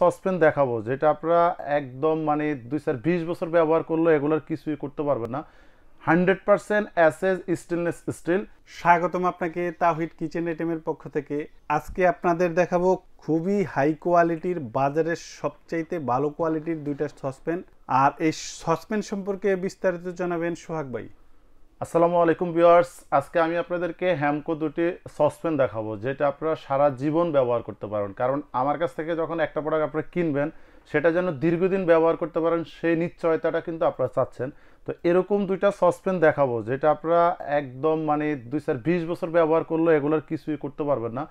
saucepan দেখাবো যেটা আপনারা একদম মানে দুই চার বিশ বছর ব্যবহার করলে এগুলোর কিছুই করতে পারবেন না hundred percent SS stainless steel স্বাগতম আপনাকে তাহিদ কিচেন এটেমের পক্ষ থেকে আজকে আপনাদের দেখাবো খুবই হাই কোয়ালিটির বাজারের সবচাইতে ভালো কোয়ালিটির দুইটা সসপ্যান আর এই সসপ্যান সম্পর্কে বিস্তারিত জানাবেন সোহাগ ভাই আসসালামু আলাইকুম ভিউয়ার্স আজকে আমি আপনাদেরকে হ্যামকো দুটি সসপ্যান দেখাবো যেটা আপনারা সারা জীবন ব্যবহার করতে পারেন কারণ আমার কাছ থেকে যখন একটা প্রোডাক্ট আপনারা কিনবেন সেটা যেন দীর্ঘদিন ব্যবহার করতে পারেন সেই নিশ্চয়তাটা কিন্তু আপনারা চাচ্ছেন তো এরকম দুইটা সসপ্যান দেখাবো যেটা আপনারা একদম মানে দুই চার বিশ বছর ব্যবহার করলে এগুলোর কিছুই করতে পারবেন না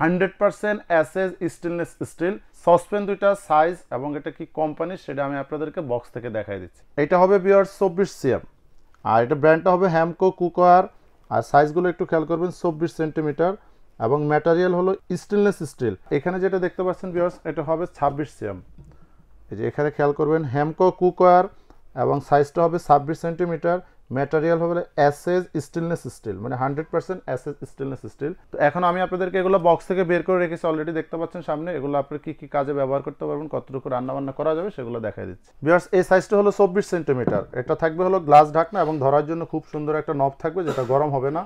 hundred percent SS stainless steel saucepan দুইটা সাইজ এবং এটা কি কোম্পানি সেটা আমি আপনাদেরকে বক্স থেকে দেখাই দিচ্ছি এটা হবে বিয়ার চব্বিশ সিএম আর এটা ব্র্যান্ডটা হবে হ্যামকো কুকার আর সাইজগুলো একটু খেয়াল করবেন চব্বিশ সেন্টিমিটার এবং ম্যাটারিয়াল হলো স্টেনলেস স্টিল এখানে যেটা দেখতে পাচ্ছেন বিয়ার্স এটা হবে ছাব্বিশ সিএম এই যে এখানে খেয়াল করবেন হ্যামকো কুকার এবং সাইজটা হবে ছাব্বিশ সেন্টিমিটার ম্যাটেরিয়াল হবে অ্যাসেজ স্টিলনেস স্টিল মানে hundred percent SS stainless steel তো এখন আমি আপনাদেরকে এগুলো বক্স থেকে বের করে রেখেছি অলরেডি দেখতে পাচ্ছেন সামনে এগুলো আপনি কী কী কাজে ব্যবহার করতে পারবেন কতটুকু রান্নাবান্না করা যাবে সেগুলো দেখা দিচ্ছে বিয়ার্স এই সাইজটা হলো চব্বিশ সেন্টিমিটার এটা থাকবে হলো গ্লাস ঢাকনা এবং ধরার জন্য খুব সুন্দর একটা নব থাকবে যেটা গরম হবে না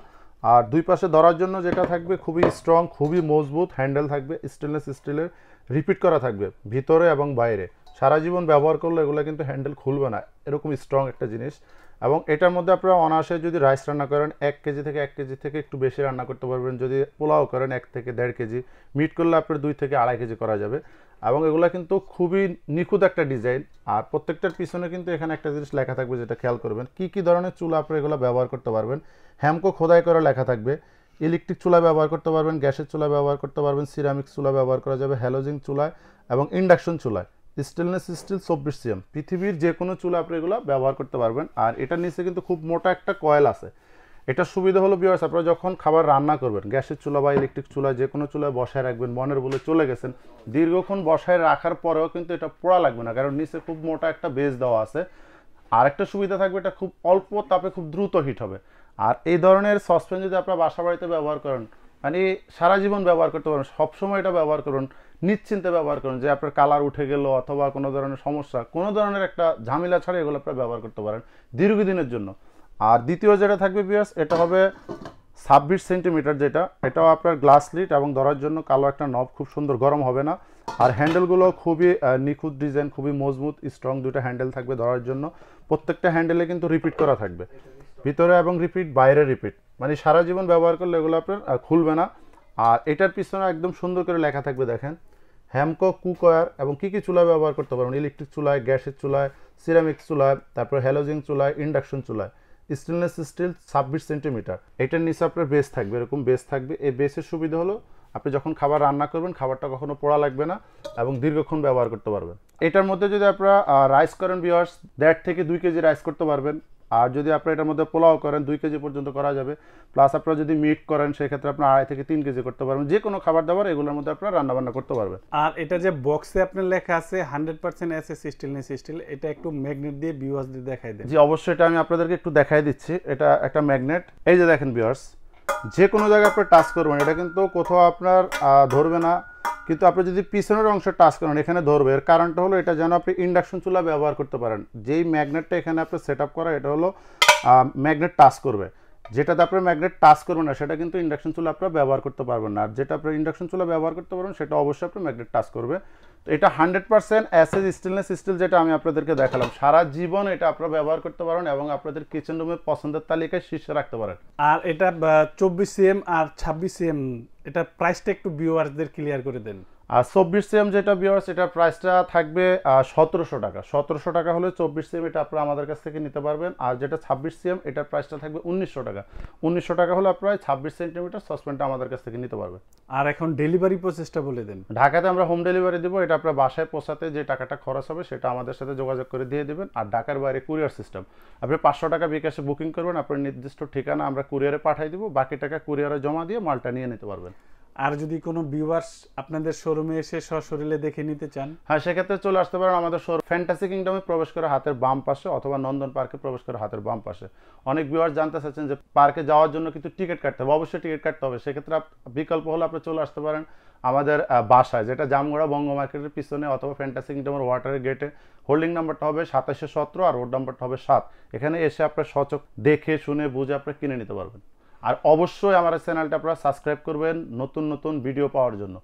আর দুই পাশে ধরার জন্য যেটা থাকবে খুবই স্ট্রং খুবই মজবুত হ্যান্ডেল থাকবে স্টেনলেস স্টিলের রিপিট করা থাকবে ভিতরে এবং বাইরে সারা জীবন ব্যবহার করলে এগুলো কিন্তু হ্যান্ডেল খুলবে না এরকম স্ট্রং একটা জিনিস এবং এটার মধ্যে আপনারা অনায়াসে যদি রাইস রান্না করেন এক কেজি থেকে এক কেজি থেকে একটু বেশি রান্না করতে পারবেন যদি পোলাও করেন এক থেকে দেড় কেজি মিট করলে আপনার দুই থেকে আড়াই কেজি করা যাবে এবং এগুলো কিন্তু খুবই নিখুঁত একটা ডিজাইন আর প্রত্যেকটার পিছনে কিন্তু এখানে একটা জিনিস লেখা থাকবে যেটা খেয়াল করবেন কি কি ধরনের চুলা আপনারা এগুলো ব্যবহার করতে পারবেন হ্যামকো খোদাই করা লেখা থাকবে ইলেকট্রিক চুলা ব্যবহার করতে পারবেন গ্যাসের চুলা ব্যবহার করতে পারবেন সিরামিক চুলা ব্যবহার করা যাবে হ্যালোজিং চুলায় এবং ইন্ডাকশন চুলায় স্টেনলেস স্টিল চব্বিশ সিএম পৃথিবীর যে কোনো চুলা আপনি এগুলো ব্যবহার করতে পারবেন আর এটার নিচে কিন্তু খুব মোটা একটা কয়েল আছে এটার সুবিধা হলো বিয়ার্স আপনারা যখন খাবার রান্না করবেন গ্যাসের চুলা বা ইলেকট্রিক চুলা যে কোনো চুলায় বসায় রাখবেন মনের বলে চলে গেছেন দীর্ঘক্ষণ বসায় রাখার পরেও কিন্তু এটা পোড়া লাগবে না কারণ নিচে খুব মোটা একটা বেজ দেওয়া আছে আর একটা সুবিধা থাকবে এটা খুব অল্প তাপে খুব দ্রুত হিট হবে আর এই ধরনের সসপেন যদি আপনারা বাসা বাড়িতে ব্যবহার করেন মানে সারা জীবন ব্যবহার করতে পারেন সবসময় এটা ব্যবহার করুন নিশ্চিন্তে ব্যবহার করুন যে আপনার কালার উঠে গেল অথবা কোনো ধরনের সমস্যা কোনো ধরনের একটা ঝামেলা ছাড়া এগুলো আপনার ব্যবহার করতে পারেন দীর্ঘদিনের জন্য আর দ্বিতীয় যেটা থাকবে পিয়াস এটা হবে ছাব্বিশ সেন্টিমিটার যেটা এটাও আপনার গ্লাস লিট এবং ধরার জন্য কালো একটা নব খুব সুন্দর গরম হবে না আর হ্যান্ডেলগুলো খুবই নিখুঁত ডিজাইন খুবই মজবুত স্ট্রং দুটা হ্যান্ডেল থাকবে ধরার জন্য প্রত্যেকটা হ্যান্ডেলে কিন্তু রিপিট করা থাকবে ভিতরে এবং রিপিট বাইরে রিপিট মানে সারা জীবন ব্যবহার করলে এগুলো আপনার খুলবে না আর এটার পিছনে একদম সুন্দর করে লেখা থাকবে দেখেন হ্যামকো কুকয়ার এবং কী কী চুলা ব্যবহার করতে পারবেন ইলেকট্রিক চুলায় গ্যাসের চুলায় সিরামিক চুলায় তারপর হ্যালোজিং চুলায় ইন্ডাকশন চুলায় স্টেনলেস স্টিল ছাব্বিশ সেন্টিমিটার এটার নিচে আপনার বেস থাকবে এরকম বেস থাকবে এই বেসের সুবিধা হলো আপনি যখন খাবার রান্না করবেন খাবারটা কখনো পোড়া লাগবে না এবং দীর্ঘক্ষণ ব্যবহার করতে পারবেন এটার মধ্যে যদি আপনারা রাইস করেন বিয়ার্স দেড় থেকে দুই কেজি রাইস করতে পারবেন আর যদি আপনারা এটার মধ্যে পোলাও করেন দুই কেজি পর্যন্ত করা যাবে প্লাস আপনারা যদি মিট করেন সেক্ষেত্রে আপনার আড়াই থেকে তিন কেজি করতে পারবেন যে কোনো খাবার দাবার এগুলোর মধ্যে আপনারা রান্নাবান্না করতে পারবেন আর এটা যে বক্সে আপনার লেখা আছে হান্ড্রেড পার্সেন্ট এস এস নেই স্টিল এটা একটু ম্যাগনেট দিয়ে দিয়ে দেখাই দেয় জি অবশ্যই এটা আমি আপনাদেরকে একটু দেখাই দিচ্ছি এটা একটা ম্যাগনেট এই যে দেখেন ভিউয়ার্স যে কোনো জায়গায় আপনার টাচ করবেন এটা কিন্তু কোথাও আপনার ধরবে না কিন্তু আপনি যদি পিছনের অংশ টাচ করেন এখানে ধরবে এর কারণটা হলো এটা যেন আপনি ইন্ডাকশন চুলা ব্যবহার করতে পারেন যেই ম্যাগনেটটা এখানে আপনি সেট করা এটা হলো ম্যাগনেট টাচ করবে যেটাতে আপনার ম্যাগনেট টাচ করবে না সেটা কিন্তু ইন্ডাকশন চুলা আপনারা ব্যবহার করতে পারবেন না আর যেটা আপনার ইন্ডাকশন চুলা ব্যবহার করতে পারবেন সেটা অবশ্যই আপনার ম্যাগনেট টাচ করবে তো এটা hundred percent SS stainless steel যেটা আমি আপনাদেরকে দেখালাম সারা জীবন এটা আপনারা ব্যবহার করতে পারেন এবং আপনাদের কিচেন রুমে পছন্দের তালিকায় শীর্ষে রাখতে পারেন আর এটা চব্বিশ সিএম আর ছাব্বিশ সিএম এটা প্রাইসটা একটু ভিউয়ারদের ক্লিয়ার করে দেন আর চব্বিশ সিএম যেটা বিয়ার্স এটার প্রাইসটা থাকবে সতেরোশো টাকা সতেরোশো টাকা হলে চব্বিশ সিএম এটা আপনারা আমাদের কাছ থেকে নিতে পারবেন আর যেটা ছাব্বিশ সিএম এটার প্রাইসটা থাকবে উনিশশো টাকা উনিশশো টাকা হলে আপনারা ছাব্বিশ সেন্টিমিটার সসপেনটা আমাদের কাছ থেকে নিতে পারবেন আর এখন ডেলিভারি প্রসেসটা বলে দেন ঢাকাতে আমরা হোম ডেলিভারি দেবো এটা আপনার বাসায় পৌঁছাতে যে টাকাটা খরচ হবে সেটা আমাদের সাথে যোগাযোগ করে দিয়ে দেবেন আর ঢাকার বাইরে কুরিয়ার সিস্টেম আপনি পাঁচশো টাকা বিকাশে বুকিং করবেন আপনার নির্দিষ্ট ঠিকানা আমরা কুরিয়ারে পাঠিয়ে দেবো বাকি টাকা কুরিয়ারে জমা দিয়ে মালটা নিয়ে নিতে পারবেন আর যদি কোনো ভিউয়ার্স আপনাদের শোরুমে এসে সশরীরে দেখে নিতে চান হ্যাঁ সেক্ষেত্রে চলে আসতে পারেন আমাদের শোরুম ফ্যান্টাসি কিংডমে প্রবেশ করে হাতের বাম পাশে অথবা নন্দন পার্কে প্রবেশ করে হাতের বাম পাশে অনেক ভিউয়ার্স জানতে চাচ্ছেন যে পার্কে যাওয়ার জন্য কিন্তু টিকিট কাটতে হবে অবশ্যই টিকিট কাটতে হবে সেক্ষেত্রে বিকল্প হলে আপনি চলে আসতে পারেন আমাদের বাসায় যেটা জামগড়া বঙ্গ মার্কেটের পিছনে অথবা ফ্যান্টাসি কিংডমের ওয়াটারের গেটে হোল্ডিং নাম্বারটা হবে সাতাশে সতেরো আর রোড নাম্বারটা হবে সাত এখানে এসে আপনার সচক দেখে শুনে বুঝে আপনি কিনে নিতে পারবেন আর অবশ্যই আমার চ্যানেলটা আপনারা সাবস্ক্রাইব করবেন নতুন নতুন ভিডিও পাওয়ার জন্য